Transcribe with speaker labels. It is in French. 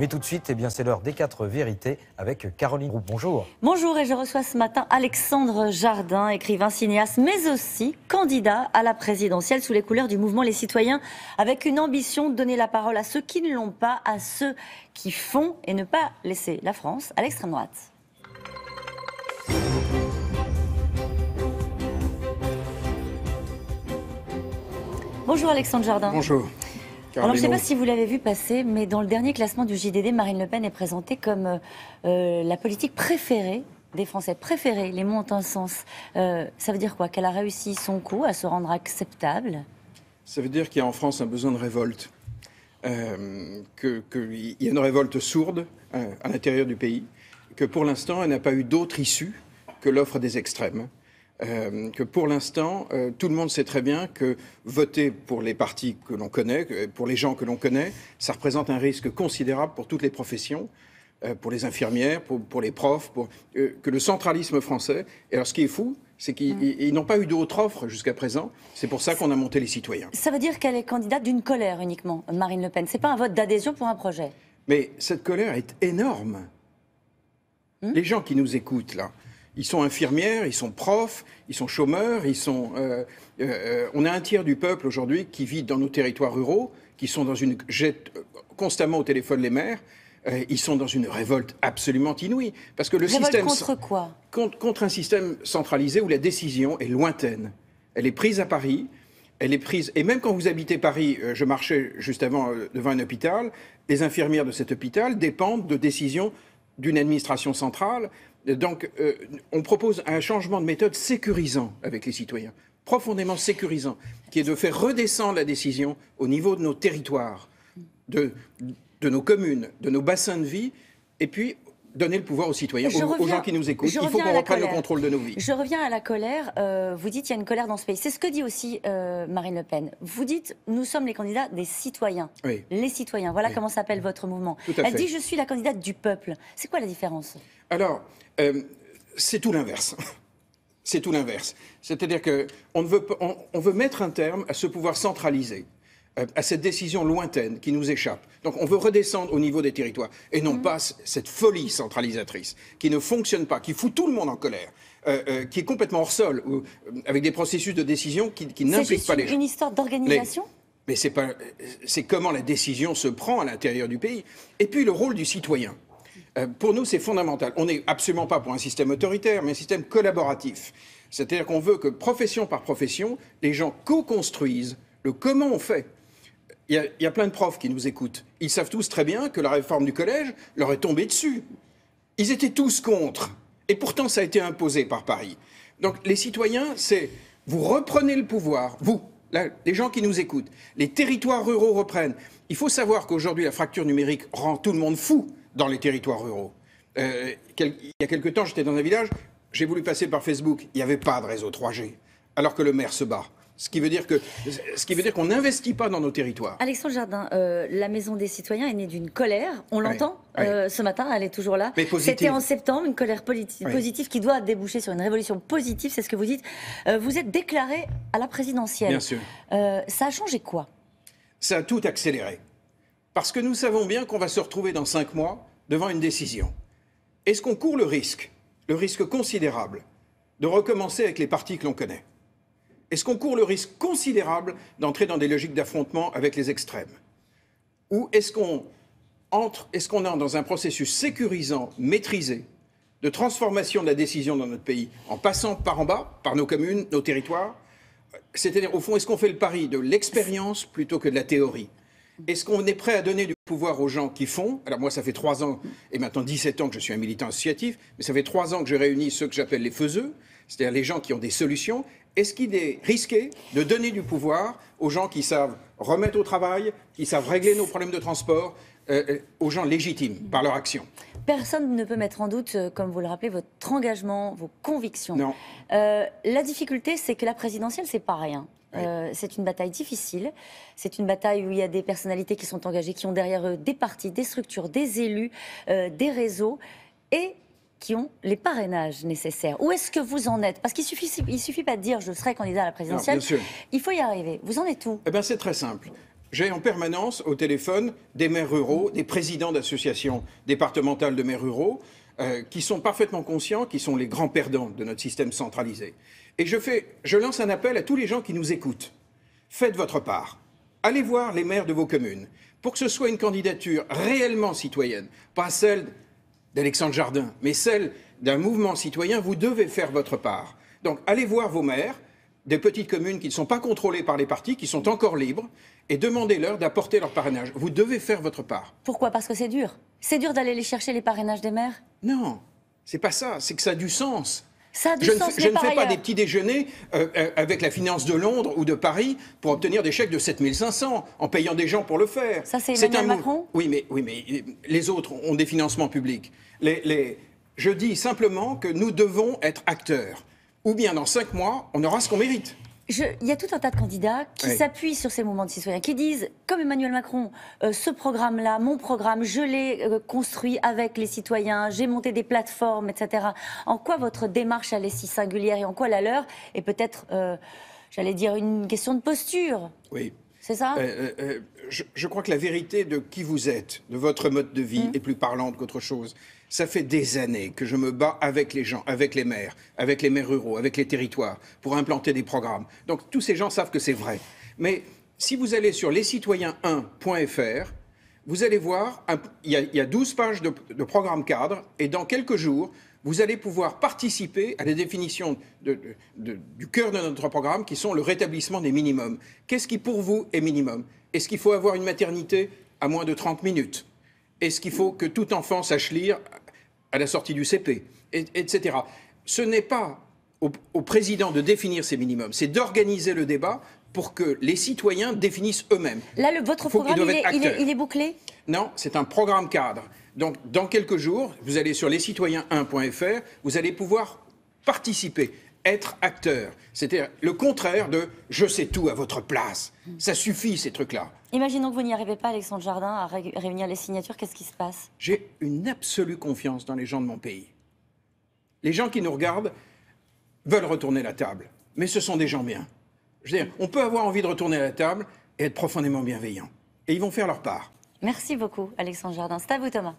Speaker 1: Mais tout de suite, eh bien, c'est l'heure des quatre vérités avec Caroline Roux. Bonjour.
Speaker 2: Bonjour et je reçois ce matin Alexandre Jardin, écrivain, cinéaste, mais aussi candidat à la présidentielle sous les couleurs du mouvement Les Citoyens, avec une ambition de donner la parole à ceux qui ne l'ont pas, à ceux qui font et ne pas laisser la France à l'extrême droite. Bonjour Alexandre Jardin. Bonjour. Alors, je ne sais pas si vous l'avez vu passer, mais dans le dernier classement du JDD, Marine Le Pen est présentée comme euh, euh, la politique préférée des Français préférée, les mots ont un sens. Euh, ça veut dire quoi Qu'elle a réussi son coup à se rendre acceptable
Speaker 1: Ça veut dire qu'il y a en France un besoin de révolte. Qu'il y a une révolte sourde à l'intérieur du pays, que pour l'instant, elle n'a pas eu d'autre issue que l'offre des extrêmes. Euh, que pour l'instant, euh, tout le monde sait très bien que voter pour les partis que l'on connaît, euh, pour les gens que l'on connaît, ça représente un risque considérable pour toutes les professions pour les infirmières, pour, les profs, pour, que le centralisme français. Et alors, ce qui est fou, c'est qu'ils mm. n'ont pas eu d'autre offre jusqu'à présent. C'est pour ça qu'on a monté les citoyens.
Speaker 2: Ça veut dire qu'elle est candidate d'une colère uniquement, Marine Le Pen. C'est pas un vote d'adhésion pour un projet.
Speaker 1: Mais cette colère est énorme. Mm. Les gens qui nous écoutent là, ils sont infirmières, ils sont profs, ils sont chômeurs, ils sont. Euh, euh, euh, on a un tiers du peuple aujourd'hui qui vit dans nos territoires ruraux, qui sont dans une jette constamment au téléphone les maires. ils sont dans une révolte absolument inouïe parce que le révolte système contre quoi contre, contre, un système centralisé où la décision est lointaine. Elle est prise à Paris. Elle est prise, et même quand vous habitez Paris, je marchais juste avant devant un hôpital, les infirmières de cet hôpital dépendent de décisions d'une administration centrale donc, euh, on propose un changement de méthode sécurisant avec les citoyens, profondément sécurisant, qui est de faire redescendre la décision au niveau de nos territoires, de, de nos communes, de nos bassins de vie, et puis donner le pouvoir aux citoyens, aux, gens qui nous écoutent. Il faut qu'on reprenne le contrôle de nos vies. Je
Speaker 2: reviens à la colère. Euh, vous dites qu'il y a une colère dans ce pays. C'est ce que dit aussi euh, Marine Le Pen. Vous dites nous sommes les candidats des citoyens. Les citoyens. Voilà comment s'appelle votre mouvement. Elle dit je suis la candidate du peuple. C'est quoi la différence
Speaker 1: Alors, euh, c'est tout l'inverse. C'est tout l'inverse. C'est-à-dire qu'on veut, veut mettre un terme à ce pouvoir centralisé euh, à cette décision lointaine qui nous échappe. Donc on veut redescendre au niveau des territoires et non mm-hmm. pas cette folie centralisatrice qui ne fonctionne pas, qui fout tout le monde en colère. Euh, qui est complètement hors sol, avec des processus de décision qui, n'impliquent pas les gens. C'est une
Speaker 2: histoire d'organisation
Speaker 1: Mais, mais c'est comment la décision se prend à l'intérieur du pays. Et puis le rôle du citoyen. Euh, pour nous, c'est fondamental. On n'est absolument pas pour un système autoritaire, mais un système collaboratif. C'est-à-dire qu'on veut que profession par profession, les gens co-construisent le comment on fait. Il y, a, plein de profs qui nous écoutent. Ils savent tous très bien que la réforme du collège leur est tombée dessus. Ils étaient tous contre. Et pourtant, ça a été imposé par Paris. Donc les citoyens, c'est vous reprenez le pouvoir, vous, les gens qui nous écoutent. Les territoires ruraux reprennent. Il faut savoir qu'aujourd'hui, la fracture numérique rend tout le monde fou dans les territoires ruraux. Euh, il y a quelque temps, j'étais dans un village, j'ai voulu passer par Facebook, il n'y avait pas de réseau 3G, alors que le maire se bat. Ce qui veut dire que, ce qui veut dire qu'on n'investit pas dans nos territoires.
Speaker 2: Alexandre Jardin, euh, la Maison des Citoyens est née d'une colère. On l'entend euh, ce matin, elle est toujours là. C'était en septembre, une colère positive qui doit déboucher sur une révolution positive. C'est ce que vous dites. vous êtes déclaré à la présidentielle. Bien sûr. ça a changé quoi
Speaker 1: Ça a tout accéléré. Parce que nous savons bien qu'on va se retrouver dans cinq mois devant une décision. Est-ce qu'on court le risque, le risque considérable, de recommencer avec les partis que l'on connaît Est-ce qu'on court le risque considérable d'entrer dans des logiques d'affrontement avec les extrêmes Ou est-ce qu'on entre, est-ce qu'on entre dans un processus sécurisant, maîtrisé, de transformation de la décision dans notre pays, en passant par en bas, par nos communes, nos territoires C'est-à-dire, au fond, est-ce qu'on fait le pari de l'expérience plutôt que de la théorie est-ce qu'on est prêt à donner du pouvoir aux gens qui font Alors moi, ça fait trois ans et maintenant 17 ans que je suis un militant associatif, mais ça fait trois ans que je réunis ceux que j'appelle les faiseux, c'est-à-dire les gens qui ont des solutions. Est-ce qu'il est risqué de donner du pouvoir aux gens qui savent remettre au travail, qui savent régler nos problèmes de transport, euh, euh, aux gens légitimes par leur action
Speaker 2: Personne ne peut mettre en doute, euh, comme vous le rappelez, votre engagement, vos convictions. la difficulté, c'est que la présidentielle, c'est pas rien. Euh, c'est une bataille difficile. C'est une bataille où il y a des personnalités qui sont engagées, qui ont derrière eux des partis, des structures, des élus, euh, des réseaux et qui ont les parrainages nécessaires. Où est-ce que vous en êtes Parce qu'il suffit, il suffit pas de dire je serai candidat à la présidentielle. Il faut y arriver. Vous en
Speaker 1: êtes où Eh ben, c'est très simple. J'ai en permanence au téléphone des maires ruraux, des présidents d'associations départementales de maires ruraux, euh, qui sont parfaitement conscients qu'ils sont les grands perdants de notre système centralisé. Et je, lance un appel à tous les gens qui nous écoutent. Faites votre part. Allez voir les maires de vos communes pour que ce soit une candidature réellement citoyenne, pas celle d'Alexandre Jardin, mais celle d'un mouvement citoyen, vous devez faire votre part. Donc allez voir vos maires des petites communes qui ne sont pas contrôlées par les partis, qui sont encore libres, et demandez-leur d'apporter leur parrainage. Vous devez faire votre part.
Speaker 2: Pourquoi Parce que c'est dur. C'est dur d'aller les chercher les parrainages des maires
Speaker 1: Non, c'est pas ça, c'est que ça a du sens je ne, fais pas des petits déjeuners euh, euh, avec la finance de Londres ou de Paris pour obtenir des chèques de 7500 en payant des gens pour le faire. Ça, c'est Macron oui mais, oui, mais les autres ont des financements publics. les... Je dis simplement que nous devons être acteurs. Ou bien dans cinq mois, on aura ce qu'on mérite
Speaker 2: il y a tout un tas de candidats qui s'appuient sur ces moments de citoyens, qui disent, comme Emmanuel Macron, euh, ce programme-là, mon programme, je l'ai euh, construit avec les citoyens, j'ai monté des plateformes, etc. En quoi votre démarche, elle est si singulière et en quoi la leur est peut-être, euh, j'allais dire, une question de posture Oui. C'est ça
Speaker 1: je, crois que la vérité de qui vous êtes, de votre mode de vie, mmh. est plus parlante qu'autre chose. Ça fait des années que je me bats avec les gens, avec les maires, avec les maires ruraux, avec les territoires, pour implanter des programmes. Donc tous ces gens savent que c'est vrai. Mais si vous allez sur lescitoyens1.fr, vous allez voir, il y, a 12 pages de, programme cadre, et dans quelques jours, vous allez pouvoir participer à la définition du cœur de notre programme, qui sont le rétablissement des minimums. Qu'est-ce qui, pour vous, est minimum Est-ce qu'il faut avoir une maternité à moins de 30 minutes Est-ce qu'il faut que tout enfant sache lire à la sortie du CP, etc. Ce n'est pas au, président de définir ces minimums, c'est d'organiser le débat pour que les citoyens définissent eux-mêmes.
Speaker 2: Là, le, votre programme, il, est, bouclé
Speaker 1: Non, c'est un programme cadre. Donc, dans quelques jours, vous allez sur lescitoyens1.fr, vous allez pouvoir participer, être acteur. cest le contraire de « je sais tout à votre place ». Ça suffit, ces trucs-là.
Speaker 2: Imaginons que vous n'y arrivez pas, Alexandre Jardin, à réunir les signatures. Qu'est-ce qui se passe
Speaker 1: J'ai une absolue confiance dans les gens de mon pays. Les gens qui nous regardent veulent retourner la table, mais ce sont des gens bien. Je veux dire, on peut avoir envie de retourner à la table et être profondément bienveillant. Et ils vont faire leur part.
Speaker 2: Merci beaucoup, Alexandre Jardin. C'est à vous, Thomas.